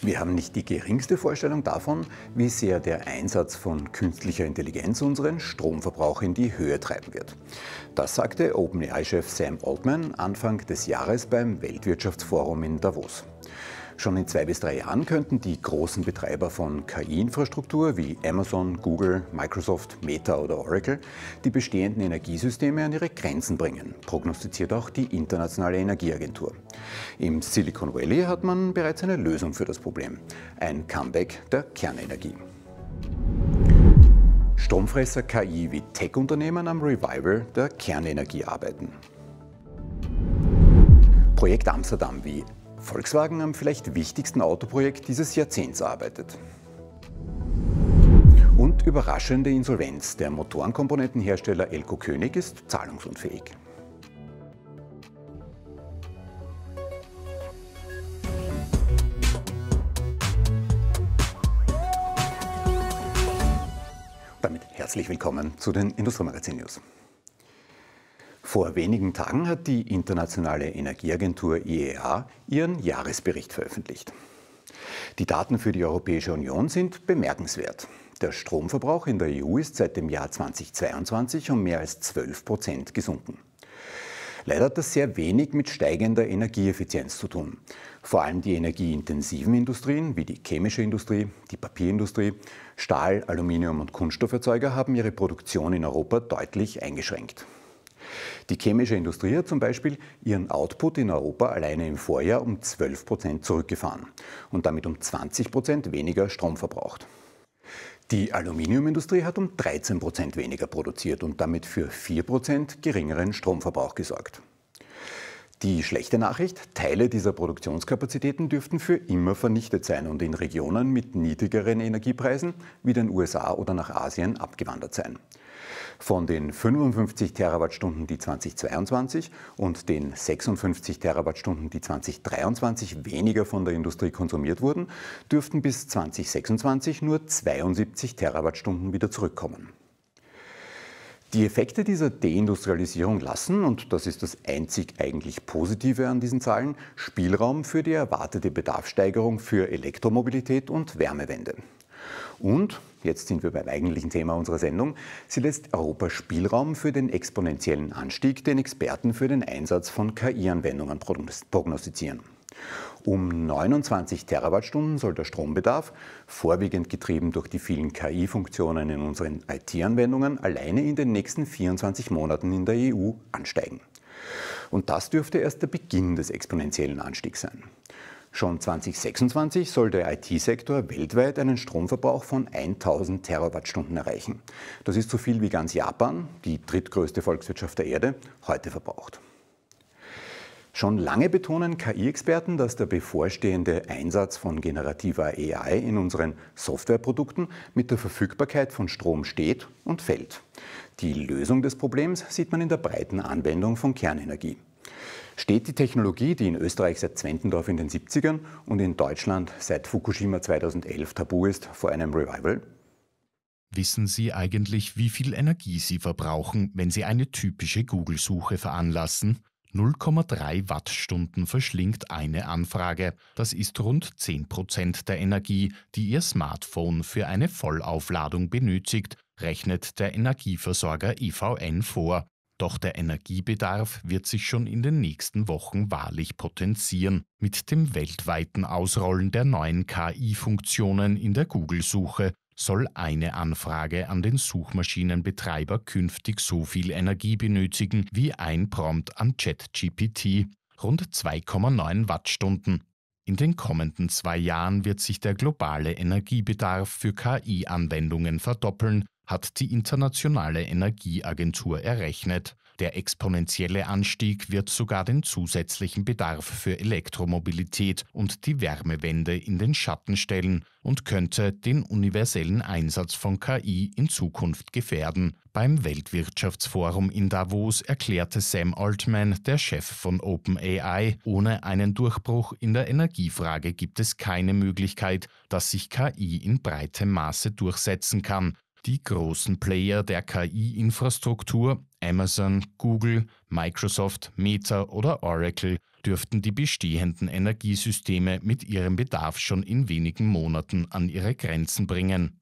Wir haben nicht die geringste Vorstellung davon, wie sehr der Einsatz von künstlicher Intelligenz unseren Stromverbrauch in die Höhe treiben wird. Das sagte OpenAI-Chef Sam Altman Anfang des Jahres beim Weltwirtschaftsforum in Davos. Schon in zwei bis drei Jahren könnten die großen Betreiber von KI-Infrastruktur wie Amazon, Google, Microsoft, Meta oder Oracle die bestehenden Energiesysteme an ihre Grenzen bringen, prognostiziert auch die Internationale Energieagentur. Im Silicon Valley hat man bereits eine Lösung für das Problem, ein Comeback der Kernenergie. Stromfresser KI wie Tech-Unternehmen am Revival der Kernenergie arbeiten. Projekt Amsterdam wie Volkswagen am vielleicht wichtigsten Autoprojekt dieses Jahrzehnts arbeitet. Und überraschende Insolvenz. Der Motorenkomponentenhersteller Elko König ist zahlungsunfähig. Damit herzlich willkommen zu den Industriemagazin News. Vor wenigen Tagen hat die Internationale Energieagentur IEA ihren Jahresbericht veröffentlicht. Die Daten für die Europäische Union sind bemerkenswert. Der Stromverbrauch in der EU ist seit dem Jahr 2022 um mehr als 12 Prozent gesunken. Leider hat das sehr wenig mit steigender Energieeffizienz zu tun. Vor allem die energieintensiven Industrien wie die chemische Industrie, die Papierindustrie, Stahl, Aluminium und Kunststofferzeuger haben ihre Produktion in Europa deutlich eingeschränkt. Die chemische Industrie hat zum Beispiel ihren Output in Europa alleine im Vorjahr um 12 Prozent zurückgefahren und damit um 20 Prozent weniger Strom verbraucht. Die Aluminiumindustrie hat um 13 Prozent weniger produziert und damit für 4 Prozent geringeren Stromverbrauch gesorgt. Die schlechte Nachricht, Teile dieser Produktionskapazitäten dürften für immer vernichtet sein und in Regionen mit niedrigeren Energiepreisen wie den USA oder nach Asien abgewandert sein. Von den 55 Terawattstunden, die 2022 und den 56 Terawattstunden, die 2023 weniger von der Industrie konsumiert wurden, dürften bis 2026 nur 72 Terawattstunden wieder zurückkommen. Die Effekte dieser Deindustrialisierung lassen, und das ist das einzig eigentlich Positive an diesen Zahlen, Spielraum für die erwartete Bedarfssteigerung für Elektromobilität und Wärmewende. Und jetzt sind wir beim eigentlichen Thema unserer Sendung, sie lässt Europa Spielraum für den exponentiellen Anstieg, den Experten für den Einsatz von KI-Anwendungen prognostizieren. Um 29 Terawattstunden soll der Strombedarf, vorwiegend getrieben durch die vielen KI-Funktionen in unseren IT-Anwendungen, alleine in den nächsten 24 Monaten in der EU ansteigen. Und das dürfte erst der Beginn des exponentiellen Anstiegs sein. Schon 2026 soll der IT-Sektor weltweit einen Stromverbrauch von 1000 Terawattstunden erreichen. Das ist so viel wie ganz Japan, die drittgrößte Volkswirtschaft der Erde, heute verbraucht. Schon lange betonen KI-Experten, dass der bevorstehende Einsatz von generativer AI in unseren Softwareprodukten mit der Verfügbarkeit von Strom steht und fällt. Die Lösung des Problems sieht man in der breiten Anwendung von Kernenergie steht die Technologie, die in Österreich seit Zwentendorf in den 70ern und in Deutschland seit Fukushima 2011 tabu ist, vor einem Revival? Wissen Sie eigentlich, wie viel Energie Sie verbrauchen, wenn Sie eine typische Google-Suche veranlassen? 0,3 Wattstunden verschlingt eine Anfrage. Das ist rund 10 Prozent der Energie, die Ihr Smartphone für eine Vollaufladung benötigt, rechnet der Energieversorger IVN vor. Doch der Energiebedarf wird sich schon in den nächsten Wochen wahrlich potenzieren mit dem weltweiten Ausrollen der neuen KI-Funktionen in der Google-Suche soll eine Anfrage an den Suchmaschinenbetreiber künftig so viel Energie benötigen wie ein Prompt an ChatGPT, rund 2,9 Wattstunden. In den kommenden zwei Jahren wird sich der globale Energiebedarf für KI-Anwendungen verdoppeln hat die Internationale Energieagentur errechnet. Der exponentielle Anstieg wird sogar den zusätzlichen Bedarf für Elektromobilität und die Wärmewende in den Schatten stellen und könnte den universellen Einsatz von KI in Zukunft gefährden. Beim Weltwirtschaftsforum in Davos erklärte Sam Altman, der Chef von OpenAI, ohne einen Durchbruch in der Energiefrage gibt es keine Möglichkeit, dass sich KI in breitem Maße durchsetzen kann. Die großen Player der KI-Infrastruktur, Amazon, Google, Microsoft, Meta oder Oracle, dürften die bestehenden Energiesysteme mit ihrem Bedarf schon in wenigen Monaten an ihre Grenzen bringen.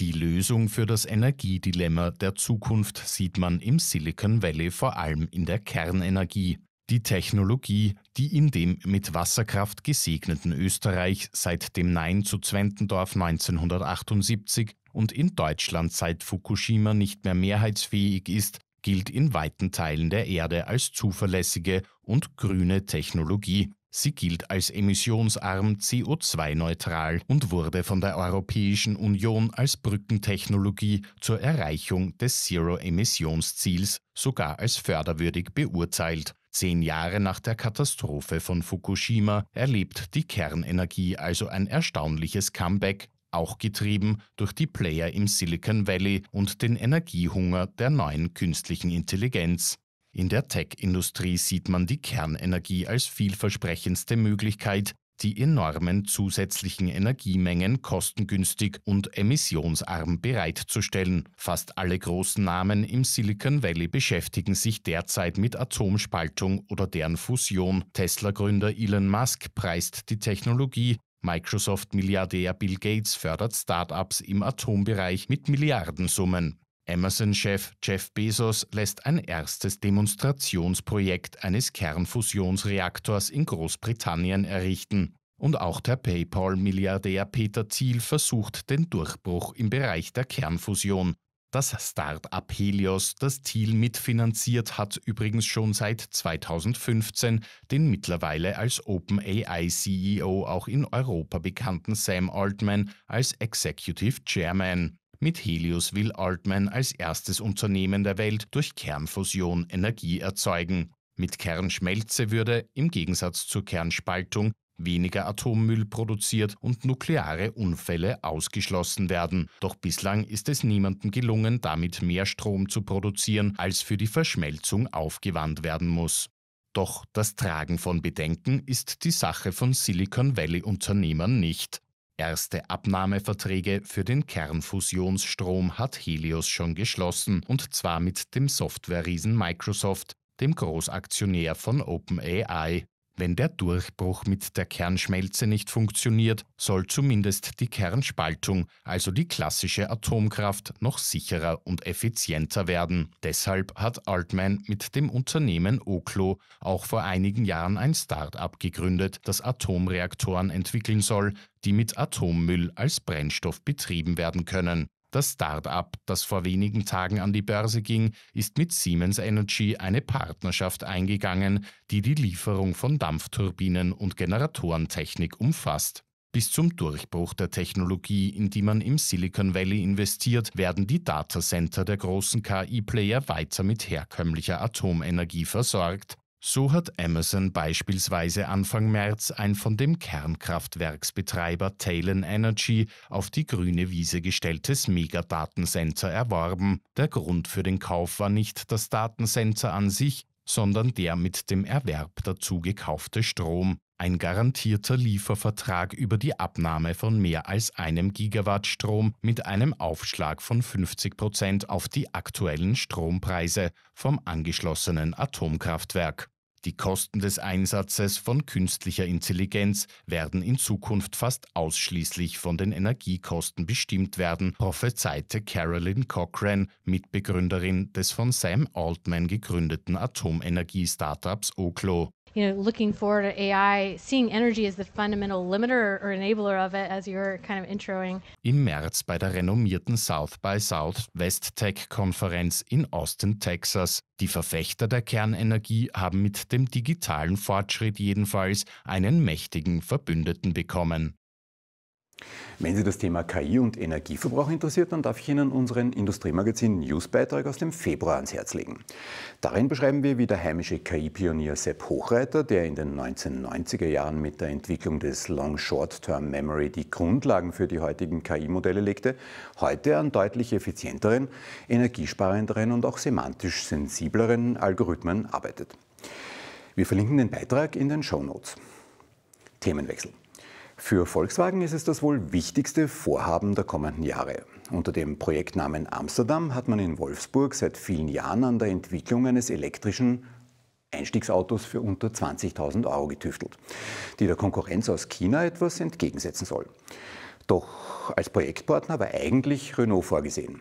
Die Lösung für das Energiedilemma der Zukunft sieht man im Silicon Valley vor allem in der Kernenergie. Die Technologie, die in dem mit Wasserkraft gesegneten Österreich seit dem Nein zu Zwentendorf 1978 und in Deutschland seit Fukushima nicht mehr mehrheitsfähig ist, gilt in weiten Teilen der Erde als zuverlässige und grüne Technologie. Sie gilt als emissionsarm, CO2-neutral und wurde von der Europäischen Union als Brückentechnologie zur Erreichung des Zero-Emissionsziels sogar als förderwürdig beurteilt. Zehn Jahre nach der Katastrophe von Fukushima erlebt die Kernenergie also ein erstaunliches Comeback auch getrieben durch die Player im Silicon Valley und den Energiehunger der neuen künstlichen Intelligenz. In der Tech-Industrie sieht man die Kernenergie als vielversprechendste Möglichkeit, die enormen zusätzlichen Energiemengen kostengünstig und emissionsarm bereitzustellen. Fast alle großen Namen im Silicon Valley beschäftigen sich derzeit mit Atomspaltung oder deren Fusion. Tesla-Gründer Elon Musk preist die Technologie Microsoft-Milliardär Bill Gates fördert Startups im Atombereich mit Milliardensummen. Amazon-Chef Jeff Bezos lässt ein erstes Demonstrationsprojekt eines Kernfusionsreaktors in Großbritannien errichten. Und auch der PayPal-Milliardär Peter Thiel versucht den Durchbruch im Bereich der Kernfusion. Das Start-up Helios, das Thiel mitfinanziert, hat übrigens schon seit 2015 den mittlerweile als OpenAI CEO auch in Europa bekannten Sam Altman als Executive Chairman. Mit Helios will Altman als erstes Unternehmen der Welt durch Kernfusion Energie erzeugen. Mit Kernschmelze würde, im Gegensatz zur Kernspaltung, weniger Atommüll produziert und nukleare Unfälle ausgeschlossen werden. Doch bislang ist es niemandem gelungen, damit mehr Strom zu produzieren, als für die Verschmelzung aufgewandt werden muss. Doch das Tragen von Bedenken ist die Sache von Silicon Valley-Unternehmern nicht. Erste Abnahmeverträge für den Kernfusionsstrom hat Helios schon geschlossen, und zwar mit dem Softwareriesen Microsoft, dem Großaktionär von OpenAI. Wenn der Durchbruch mit der Kernschmelze nicht funktioniert, soll zumindest die Kernspaltung, also die klassische Atomkraft, noch sicherer und effizienter werden. Deshalb hat Altman mit dem Unternehmen Oklo auch vor einigen Jahren ein Start-up gegründet, das Atomreaktoren entwickeln soll, die mit Atommüll als Brennstoff betrieben werden können. Das Start-up, das vor wenigen Tagen an die Börse ging, ist mit Siemens Energy eine Partnerschaft eingegangen, die die Lieferung von Dampfturbinen und Generatorentechnik umfasst. Bis zum Durchbruch der Technologie, in die man im Silicon Valley investiert, werden die Datacenter der großen KI-Player weiter mit herkömmlicher Atomenergie versorgt, so hat Amazon beispielsweise Anfang März ein von dem Kernkraftwerksbetreiber Talon Energy auf die grüne Wiese gestelltes Megadatencenter erworben. Der Grund für den Kauf war nicht das Datencenter an sich, sondern der mit dem Erwerb dazu gekaufte Strom ein garantierter Liefervertrag über die Abnahme von mehr als einem Gigawatt Strom mit einem Aufschlag von 50 Prozent auf die aktuellen Strompreise vom angeschlossenen Atomkraftwerk. Die Kosten des Einsatzes von künstlicher Intelligenz werden in Zukunft fast ausschließlich von den Energiekosten bestimmt werden, prophezeite Carolyn Cochran, Mitbegründerin des von Sam Altman gegründeten Atomenergie-Startups Oklo you know, looking forward to AI, seeing energy as the fundamental limiter or enabler of it, as you're kind of introing. Im März bei der renommierten South by Southwest Tech Konferenz in Austin, Texas. Die Verfechter der Kernenergie haben mit dem digitalen Fortschritt jedenfalls einen mächtigen Verbündeten bekommen. Wenn Sie das Thema KI und Energieverbrauch interessiert, dann darf ich Ihnen unseren Industriemagazin Newsbeitrag aus dem Februar ans Herz legen. Darin beschreiben wir, wie der heimische KI-Pionier Sepp Hochreiter, der in den 1990er Jahren mit der Entwicklung des Long-Short-Term Memory die Grundlagen für die heutigen KI-Modelle legte, heute an deutlich effizienteren, energiesparenderen und auch semantisch sensibleren Algorithmen arbeitet. Wir verlinken den Beitrag in den Show Notes. Themenwechsel. Für Volkswagen ist es das wohl wichtigste Vorhaben der kommenden Jahre. Unter dem Projektnamen Amsterdam hat man in Wolfsburg seit vielen Jahren an der Entwicklung eines elektrischen Einstiegsautos für unter 20.000 Euro getüftelt, die der Konkurrenz aus China etwas entgegensetzen soll. Doch als Projektpartner war eigentlich Renault vorgesehen.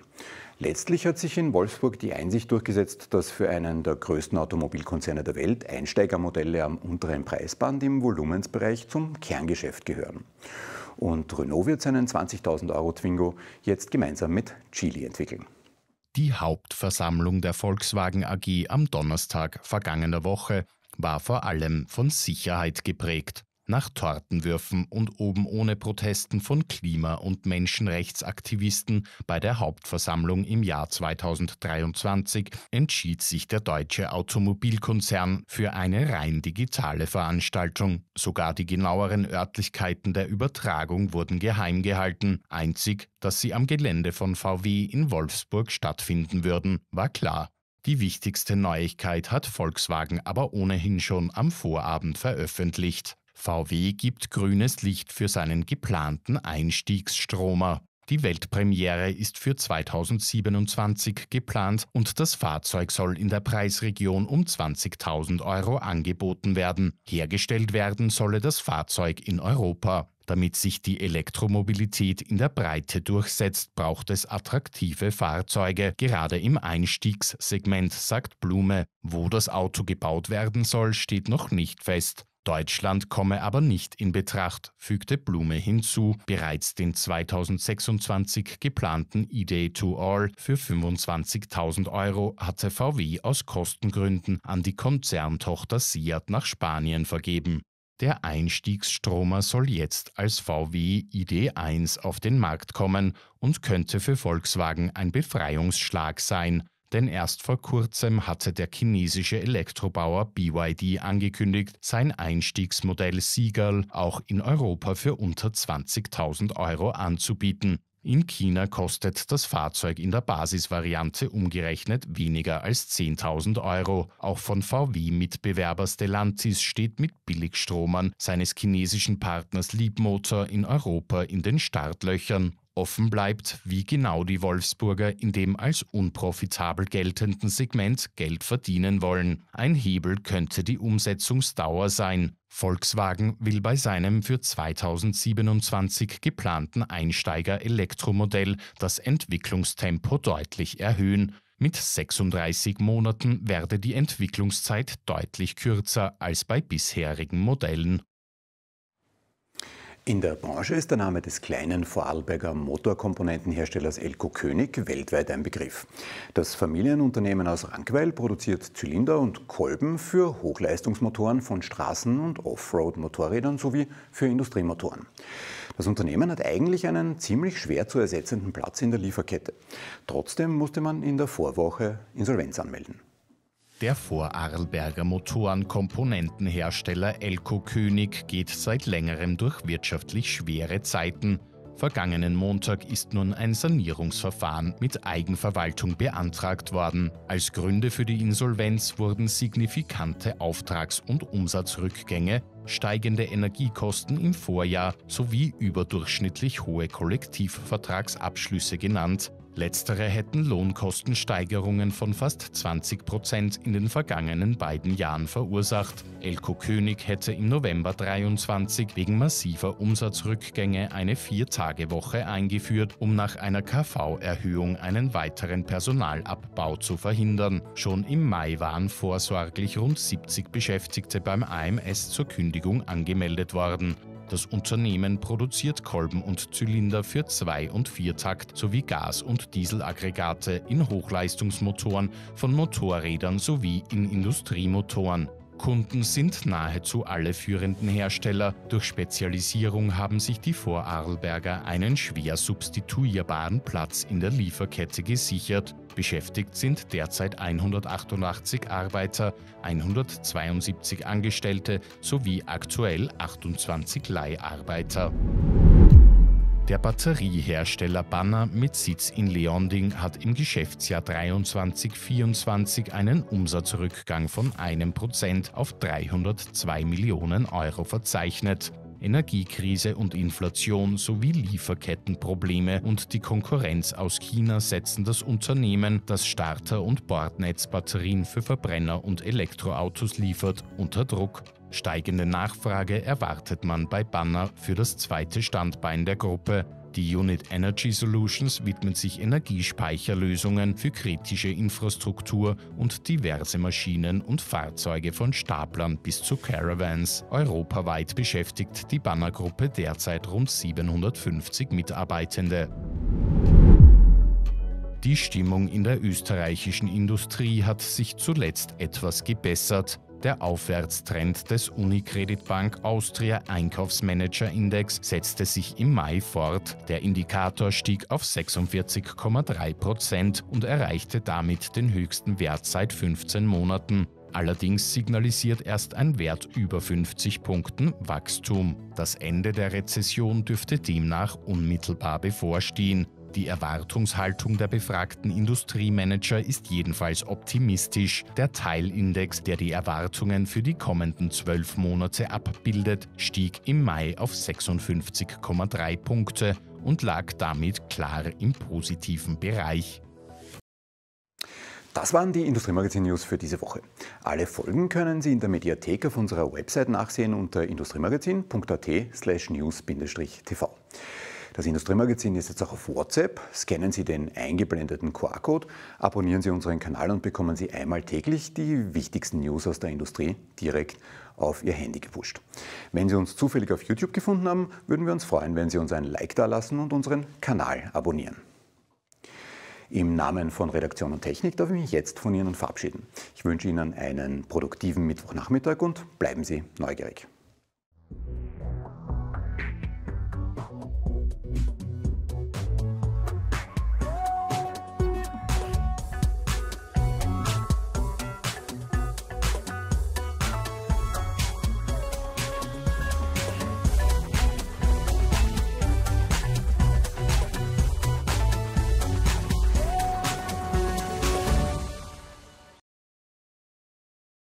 Letztlich hat sich in Wolfsburg die Einsicht durchgesetzt, dass für einen der größten Automobilkonzerne der Welt Einsteigermodelle am unteren Preisband im Volumensbereich zum Kerngeschäft gehören. Und Renault wird seinen 20.000 Euro Twingo jetzt gemeinsam mit Chili entwickeln. Die Hauptversammlung der Volkswagen AG am Donnerstag vergangener Woche war vor allem von Sicherheit geprägt nach Tortenwürfen und oben ohne Protesten von Klima- und Menschenrechtsaktivisten bei der Hauptversammlung im Jahr 2023 entschied sich der deutsche Automobilkonzern für eine rein digitale Veranstaltung. Sogar die genaueren Örtlichkeiten der Übertragung wurden geheim gehalten. Einzig, dass sie am Gelände von VW in Wolfsburg stattfinden würden, war klar. Die wichtigste Neuigkeit hat Volkswagen aber ohnehin schon am Vorabend veröffentlicht. VW gibt grünes Licht für seinen geplanten Einstiegsstromer. Die Weltpremiere ist für 2027 geplant und das Fahrzeug soll in der Preisregion um 20.000 Euro angeboten werden. Hergestellt werden solle das Fahrzeug in Europa. Damit sich die Elektromobilität in der Breite durchsetzt, braucht es attraktive Fahrzeuge, gerade im Einstiegssegment, sagt Blume. Wo das Auto gebaut werden soll, steht noch nicht fest. Deutschland komme aber nicht in Betracht, fügte Blume hinzu, bereits den 2026 geplanten E-Day to All für 25.000 Euro hatte VW aus Kostengründen an die Konzerntochter Seat nach Spanien vergeben. Der Einstiegsstromer soll jetzt als VW ID1 auf den Markt kommen und könnte für Volkswagen ein Befreiungsschlag sein. Denn erst vor kurzem hatte der chinesische Elektrobauer BYD angekündigt, sein Einstiegsmodell Seagull auch in Europa für unter 20.000 Euro anzubieten. In China kostet das Fahrzeug in der Basisvariante umgerechnet weniger als 10.000 Euro. Auch von VW-Mitbewerber Stellantis steht mit Billigstromern seines chinesischen Partners Leapmotor in Europa in den Startlöchern. Offen bleibt, wie genau die Wolfsburger in dem als unprofitabel geltenden Segment Geld verdienen wollen. Ein Hebel könnte die Umsetzungsdauer sein. Volkswagen will bei seinem für 2027 geplanten Einsteiger-Elektromodell das Entwicklungstempo deutlich erhöhen. Mit 36 Monaten werde die Entwicklungszeit deutlich kürzer als bei bisherigen Modellen. In der Branche ist der Name des kleinen Vorarlberger Motorkomponentenherstellers Elko König weltweit ein Begriff. Das Familienunternehmen aus Rankweil produziert Zylinder und Kolben für Hochleistungsmotoren von Straßen- und Offroad-Motorrädern sowie für Industriemotoren. Das Unternehmen hat eigentlich einen ziemlich schwer zu ersetzenden Platz in der Lieferkette. Trotzdem musste man in der Vorwoche Insolvenz anmelden. Der Vorarlberger Motorenkomponentenhersteller Elko König geht seit längerem durch wirtschaftlich schwere Zeiten. Vergangenen Montag ist nun ein Sanierungsverfahren mit Eigenverwaltung beantragt worden. Als Gründe für die Insolvenz wurden signifikante Auftrags- und Umsatzrückgänge, steigende Energiekosten im Vorjahr sowie überdurchschnittlich hohe Kollektivvertragsabschlüsse genannt, Letztere hätten Lohnkostensteigerungen von fast 20 Prozent in den vergangenen beiden Jahren verursacht. Elko König hätte im November 23 wegen massiver Umsatzrückgänge eine Viertagewoche eingeführt, um nach einer KV-Erhöhung einen weiteren Personalabbau zu verhindern. Schon im Mai waren vorsorglich rund 70 Beschäftigte beim AMS zur Kündigung angemeldet worden. Das Unternehmen produziert Kolben und Zylinder für Zwei- und Viertakt sowie Gas- und Dieselaggregate in Hochleistungsmotoren von Motorrädern sowie in Industriemotoren. Kunden sind nahezu alle führenden Hersteller. Durch Spezialisierung haben sich die Vorarlberger einen schwer substituierbaren Platz in der Lieferkette gesichert. Beschäftigt sind derzeit 188 Arbeiter, 172 Angestellte sowie aktuell 28 Leiharbeiter. Der Batteriehersteller Banner mit Sitz in Leonding hat im Geschäftsjahr 23-24 einen Umsatzrückgang von einem Prozent auf 302 Millionen Euro verzeichnet. Energiekrise und Inflation sowie Lieferkettenprobleme und die Konkurrenz aus China setzen das Unternehmen, das Starter- und Bordnetzbatterien für Verbrenner und Elektroautos liefert, unter Druck. Steigende Nachfrage erwartet man bei Banner für das zweite Standbein der Gruppe. Die Unit Energy Solutions widmet sich Energiespeicherlösungen für kritische Infrastruktur und diverse Maschinen und Fahrzeuge von Staplern bis zu Caravans. Europaweit beschäftigt die Banner-Gruppe derzeit rund 750 Mitarbeitende. Die Stimmung in der österreichischen Industrie hat sich zuletzt etwas gebessert. Der Aufwärtstrend des Unicredit Bank Austria Einkaufsmanager-Index setzte sich im Mai fort. Der Indikator stieg auf 46,3 Prozent und erreichte damit den höchsten Wert seit 15 Monaten. Allerdings signalisiert erst ein Wert über 50 Punkten Wachstum. Das Ende der Rezession dürfte demnach unmittelbar bevorstehen. Die Erwartungshaltung der befragten Industriemanager ist jedenfalls optimistisch. Der Teilindex, der die Erwartungen für die kommenden zwölf Monate abbildet, stieg im Mai auf 56,3 Punkte und lag damit klar im positiven Bereich. Das waren die Industriemagazin News für diese Woche. Alle Folgen können Sie in der Mediathek auf unserer Website nachsehen unter industriemagazin.at/news-tv. Das Industriemagazin ist jetzt auch auf WhatsApp. Scannen Sie den eingeblendeten QR-Code, abonnieren Sie unseren Kanal und bekommen Sie einmal täglich die wichtigsten News aus der Industrie direkt auf Ihr Handy gepusht. Wenn Sie uns zufällig auf YouTube gefunden haben, würden wir uns freuen, wenn Sie uns ein Like dalassen und unseren Kanal abonnieren. Im Namen von Redaktion und Technik darf ich mich jetzt von Ihnen verabschieden. Ich wünsche Ihnen einen produktiven Mittwochnachmittag und bleiben Sie neugierig.